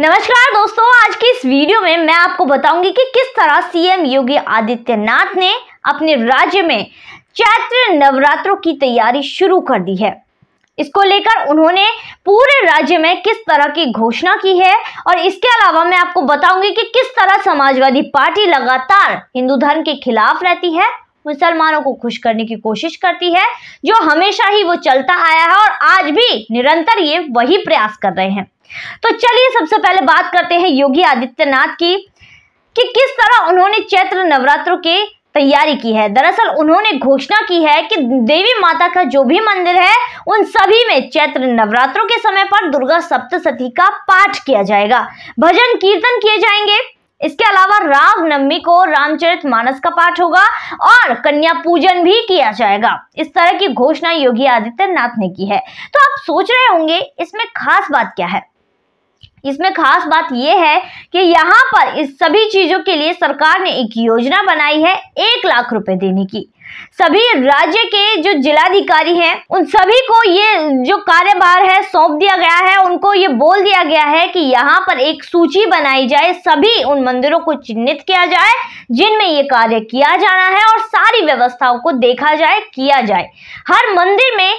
नमस्कार दोस्तों आज की इस वीडियो में मैं आपको बताऊंगी कि किस तरह सीएम योगी आदित्यनाथ ने अपने राज्य में चैत्र नवरात्रों की तैयारी शुरू कर दी है इसको लेकर उन्होंने पूरे राज्य में किस तरह की घोषणा की है और इसके अलावा मैं आपको बताऊंगी कि किस तरह समाजवादी पार्टी लगातार हिंदू धर्म के खिलाफ रहती है मुसलमानों को खुश करने की कोशिश करती है जो हमेशा ही वो चलता आया है और आज भी निरंतर ये वही प्रयास कर रहे हैं तो चलिए सबसे पहले बात करते हैं योगी आदित्यनाथ की कि किस तरह उन्होंने चैत्र नवरात्रों के तैयारी की है दरअसल उन्होंने घोषणा की है कि देवी माता का जो भी मंदिर है उन सभी में चैत्र नवरात्रों के समय पर दुर्गा सप्तशती का पाठ किया जाएगा भजन कीर्तन किए जाएंगे इसके अलावा राव नवमी को रामचरित मानस का पाठ होगा और कन्या पूजन भी किया जाएगा इस तरह की घोषणा योगी आदित्यनाथ ने की है तो आप सोच रहे होंगे इसमें खास बात क्या है इसमें खास बात यह है कि यहाँ पर इस सभी चीजों के लिए सरकार ने एक योजना बनाई है एक लाख रुपए देने की सभी राज्य के जो जिलाधिकारी हैं उन सभी को ये जो कार्यभार है सौंप दिया गया है उनको ये बोल दिया गया है कि यहाँ पर एक सूची बनाई जाए सभी उन मंदिरों को चिन्हित किया जाए जिनमें ये कार्य किया जाना है और सारी व्यवस्थाओं को देखा जाए किया जाए हर मंदिर में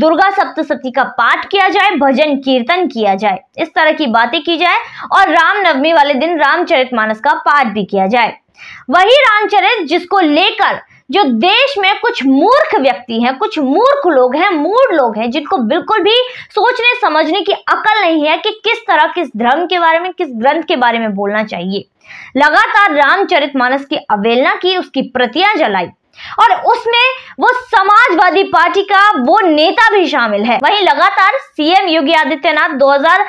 दुर्गा सप्तशती का पाठ किया जाए भजन कीर्तन किया जाए इस तरह की बातें की जाए और रामनवमी वाले दिन रामचरित का पाठ भी किया जाए वही रामचरित जिसको लेकर जो देश में कुछ मूर्ख व्यक्ति हैं कुछ मूर्ख लोग हैं मूर्ख लोग हैं जिनको बिल्कुल भी सोचने समझने की अकल नहीं है कि किस तरह किस धर्म के बारे में किस ग्रंथ के बारे में बोलना चाहिए लगातार रामचरित मानस की अवेलना की उसकी प्रतियां जलाई और उसमें वो समाजवादी पार्टी का वो नेता भी शामिल है वहीं लगातार सीएम योगी आदित्यनाथ 2000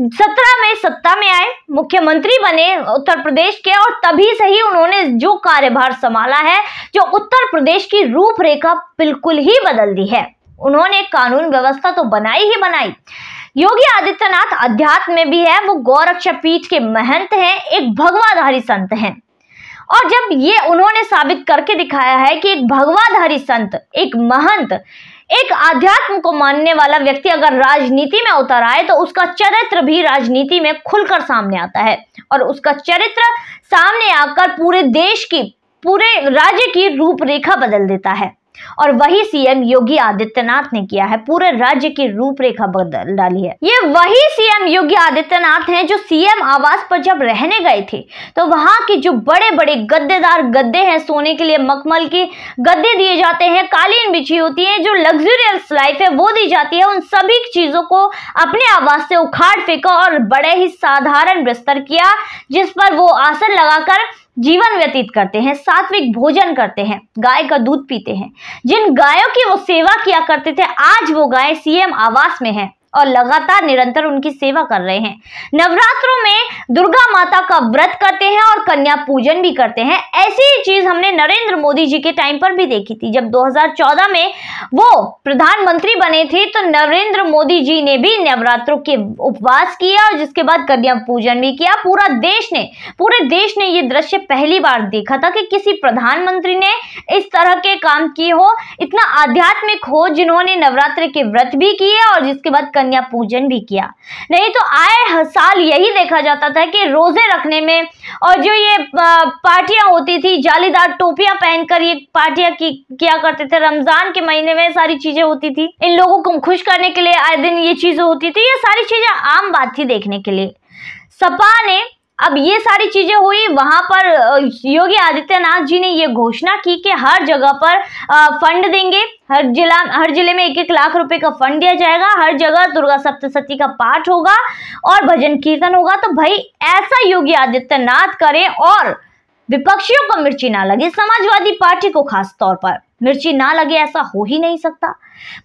सत्रह में सत्ता में आए मुख्यमंत्री बने उत्तर प्रदेश के और तभी से ही उन्होंने जो कार्यभार संभाला है जो उत्तर प्रदेश की रूपरेखा बिल्कुल ही बदल दी है उन्होंने कानून व्यवस्था तो बनाई ही बनाई योगी आदित्यनाथ अध्यात्म में भी है वो गौरक्षा पीठ के महंत हैं एक भगवाधारी संत हैं और जब ये उन्होंने साबित करके दिखाया है कि एक भगवाधारी संत एक महंत एक आध्यात्म को मानने वाला व्यक्ति अगर राजनीति में उतर आए तो उसका चरित्र भी राजनीति में खुलकर सामने आता है और उसका चरित्र सामने आकर पूरे देश की पूरे राज्य की रूपरेखा बदल देता है और वही सीएम योगी आदित्यनाथ ने किया है पूरे राज्य की रूपरेखा बदल डाली है ये वही सीएम योगी आदित्यनाथ हैं जो सीएम आवास पर जब रहने गए थे तो वहां के जो बड़े बड़े गद्देदार गद्दे हैं सोने के लिए मखमल के गद्दे दिए जाते हैं कालीन बिछी होती है जो लग्जूरियस लाइफ है वो दी जाती है उन सभी चीजों को अपने आवास से उखाड़ फेंका और बड़े ही साधारण बिस्तर किया जिस पर वो आसन लगाकर जीवन व्यतीत करते हैं सात्विक भोजन करते हैं गाय का दूध पीते हैं जिन गायों की वो सेवा किया करते थे आज वो गाय सीएम आवास में है और लगातार निरंतर उनकी सेवा कर रहे हैं नवरात्रों में दुर्गा माता का व्रत करते हैं और कन्या पूजन भी करते हैं ऐसी ही चीज हमने नरेंद्र मोदी जी के टाइम पर भी देखी थी जब 2014 में वो प्रधानमंत्री बने थे तो नरेंद्र मोदी जी ने भी नवरात्रों के उपवास किया और जिसके बाद कन्या पूजन भी किया पूरा देश ने पूरे देश ने ये दृश्य पहली बार देखा था कि किसी प्रधानमंत्री ने इस तरह के काम किए हो इतना आध्यात्मिक हो जिन्होंने नवरात्र के व्रत भी किए और जिसके बाद कन्या पूजन भी किया नहीं तो आए साल यही देखा जाता था कि रोजे रखने में और जो ये पार्टियां होती थी जालीदार टोपियां पहनकर ये पार्टियां की किया करते थे रमजान के महीने में सारी चीजें होती थी इन लोगों को खुश करने के लिए आए दिन ये चीजें होती थी ये सारी चीजें आम बात थी देखने के लिए सपा ने अब ये सारी चीजें हुई वहां पर योगी आदित्यनाथ जी ने ये घोषणा की कि हर जगह पर फंड देंगे हर जिला हर जिले में एक एक लाख रुपए का फंड दिया जाएगा हर जगह दुर्गा सप्तशती का पाठ होगा और भजन कीर्तन होगा तो भाई ऐसा योगी आदित्यनाथ करें और विपक्षियों को मिर्ची ना लगे समाजवादी पार्टी को खास तौर पर मिर्ची ना लगे ऐसा हो ही नहीं सकता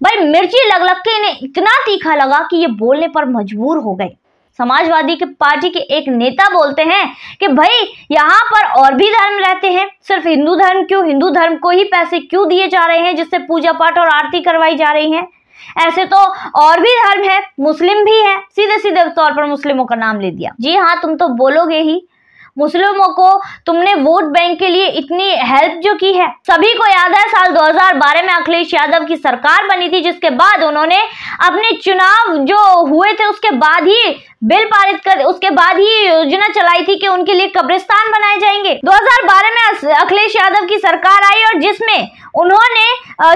भाई मिर्ची लग लग के इन्हें इतना तीखा लगा कि ये बोलने पर मजबूर हो गए समाजवादी के पार्टी के एक नेता बोलते हैं कि भाई यहाँ पर और भी धर्म रहते हैं सिर्फ हिंदू धर्म क्यों हिंदू धर्म को ही पैसे क्यों दिए जा रहे हैं जिससे पूजा पाठ और आरती करवाई जा रही है ऐसे तो और भी धर्म है मुस्लिम भी है सीधे सीधे तौर पर मुस्लिमों का नाम ले दिया जी हाँ तुम तो बोलोगे ही मुस्लिमों को तुमने वोट बैंक के लिए इतनी हेल्प जो की है सभी को याद है साल 2012 में अखिलेश यादव की सरकार बनी थी जिसके बाद उन्होंने अपने चुनाव जो हुए थे उसके बाद ही बिल पारित कर उसके बाद ही योजना चलाई थी कि उनके लिए कब्रिस्तान बनाए जाएंगे 2012 में अखिलेश यादव की सरकार आई और जिसमें उन्होंने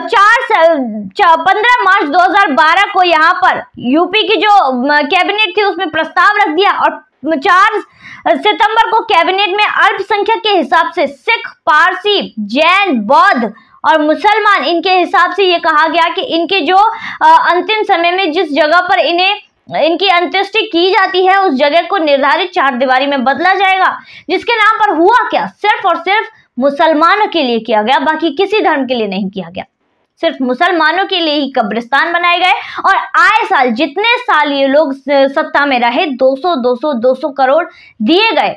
चार पंद्रह मार्च 2012 को यहाँ पर यूपी की जो कैबिनेट थी उसमें प्रस्ताव रख दिया और चार सितंबर को कैबिनेट में अल्पसंख्यक के हिसाब से सिख पारसी जैन बौद्ध और मुसलमान इनके हिसाब से ये कहा गया कि इनके जो अंतिम समय में जिस जगह पर इन्हें इनकी अंत्येष्टि की जाती है उस जगह को निर्धारित चार दीवारी में बदला जाएगा जिसके नाम पर हुआ क्या सिर्फ और सिर्फ मुसलमानों के लिए किया गया बाकी किसी धर्म के लिए नहीं किया गया सिर्फ मुसलमानों के लिए ही कब्रिस्तान बनाए गए और आए साल जितने साल ये लोग सत्ता में रहे 200 200 200 करोड़ दिए गए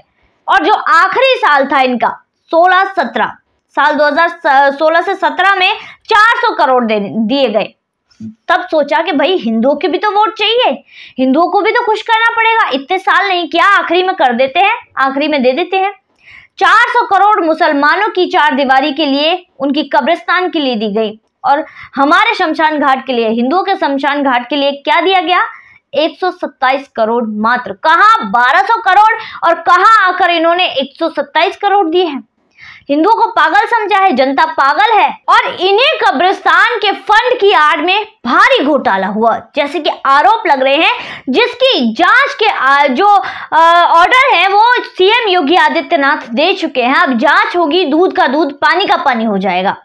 और जो आखिरी साल था इनका 16 17 साल 2016 से 17 में 400 करोड़ दिए गए तब सोचा कि भाई हिंदुओं के भी तो वोट चाहिए हिंदुओं को भी तो खुश करना पड़ेगा इतने साल नहीं किया आखिरी में कर देते हैं आखिरी में दे देते हैं 400 करोड़ मुसलमानों की चार दीवारी के लिए उनकी कब्रिस्तान के लिए दी गई और हमारे शमशान घाट के लिए हिंदुओं के शमशान घाट के लिए क्या दिया गया 127 करोड़ मात्र कहा 1200 करोड़ और कहा आकर इन्होंने 127 करोड़ दिए हैं हिंदुओं को पागल समझा है जनता पागल है और इन्हीं कब्रिस्तान के फंड की आड़ में भारी घोटाला हुआ जैसे कि आरोप लग रहे हैं जिसकी जांच के जो ऑर्डर है वो सीएम योगी आदित्यनाथ दे चुके हैं अब जांच होगी दूध का दूध पानी का पानी हो जाएगा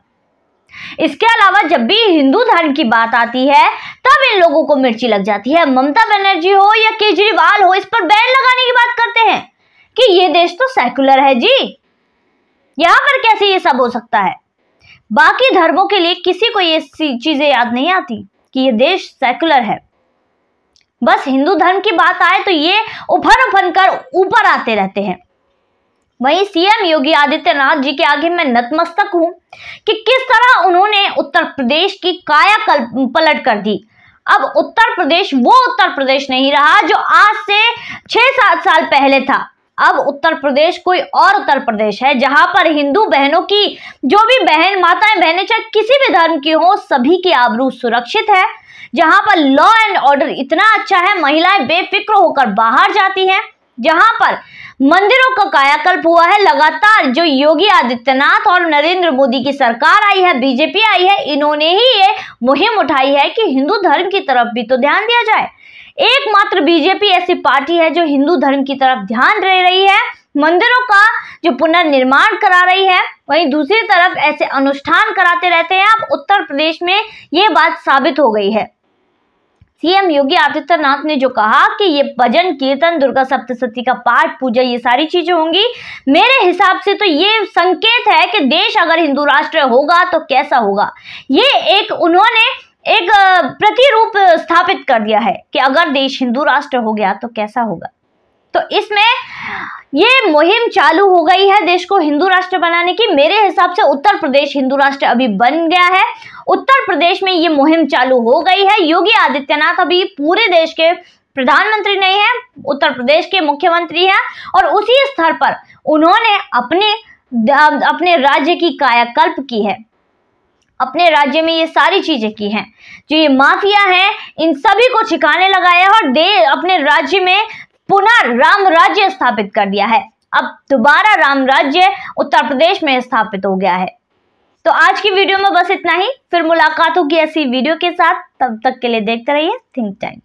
इसके अलावा जब भी हिंदू धर्म की बात आती है तब इन लोगों को मिर्ची लग जाती है ममता बनर्जी हो या केजरीवाल हो इस पर बैन लगाने की बात करते हैं कि ये देश तो सेकुलर है जी यहाँ पर कैसे ये सब हो सकता है बाकी धर्मों के लिए किसी को ये चीजें याद नहीं आती कि ये देश सेकुलर है बस हिंदू धर्म की बात आए तो ये उफन उफन कर ऊपर आते रहते हैं वहीं सीएम योगी आदित्यनाथ जी के आगे मैं नतमस्तक हूं कि किस तरह उन्होंने उत्तर प्रदेश की काया पलट कर दी अब उत्तर प्रदेश वो उत्तर प्रदेश नहीं रहा जो आज से छह सात साल पहले था अब उत्तर प्रदेश कोई और उत्तर प्रदेश है जहां पर हिंदू बहनों की जो भी बहन माताएं बहनें चाहे किसी भी धर्म की हो सभी की आबरू सुरक्षित है जहां पर लॉ एंड ऑर्डर इतना अच्छा है महिलाएं बेफिक्र होकर बाहर जाती हैं जहां पर मंदिरों का कायाकल्प हुआ है लगातार जो योगी आदित्यनाथ और नरेंद्र मोदी की सरकार आई है बीजेपी आई है इन्होंने ही ये मुहिम उठाई है कि हिंदू धर्म की तरफ भी तो ध्यान दिया जाए एकमात्र बीजेपी ऐसी पार्टी है जो हिंदू धर्म की तरफ ध्यान दे रही है मंदिरों का जो पुनर्निर्माण करा रही है वहीं दूसरी तरफ ऐसे अनुष्ठान कराते रहते हैं अब उत्तर प्रदेश में ये बात साबित हो गई है सीएम योगी आदित्यनाथ ने जो कहा कि ये भजन कीर्तन दुर्गा सप्तशती का पाठ पूजा ये सारी चीजें होंगी मेरे हिसाब से तो ये संकेत है कि देश अगर हिंदू राष्ट्र होगा तो कैसा होगा ये एक उन्होंने एक प्रतिरूप स्थापित कर दिया है कि अगर देश हिंदू राष्ट्र हो गया तो कैसा होगा तो इसमें ये मुहिम चालू हो गई है देश को हिंदू राष्ट्र बनाने की मेरे हिसाब से उत्तर प्रदेश हिंदू राष्ट्र अभी बन गया है उत्तर प्रदेश में ये मुहिम चालू हो गई है योगी आदित्यनाथ अभी पूरे देश के प्रधानमंत्री नहीं है उत्तर प्रदेश के मुख्यमंत्री हैं और उसी स्तर पर उन्होंने अपने अपने राज्य की कायाकल्प की है अपने राज्य में ये सारी चीजें की हैं जो ये माफिया हैं इन सभी को छिकाने लगाया है और दे अपने राज्य में पुनः राम राज्य स्थापित कर दिया है अब दोबारा राम राज्य उत्तर प्रदेश में स्थापित हो गया है तो आज की वीडियो में बस इतना ही फिर मुलाकात होगी ऐसी वीडियो के साथ तब तक के लिए देखते रहिए थिंक टाइम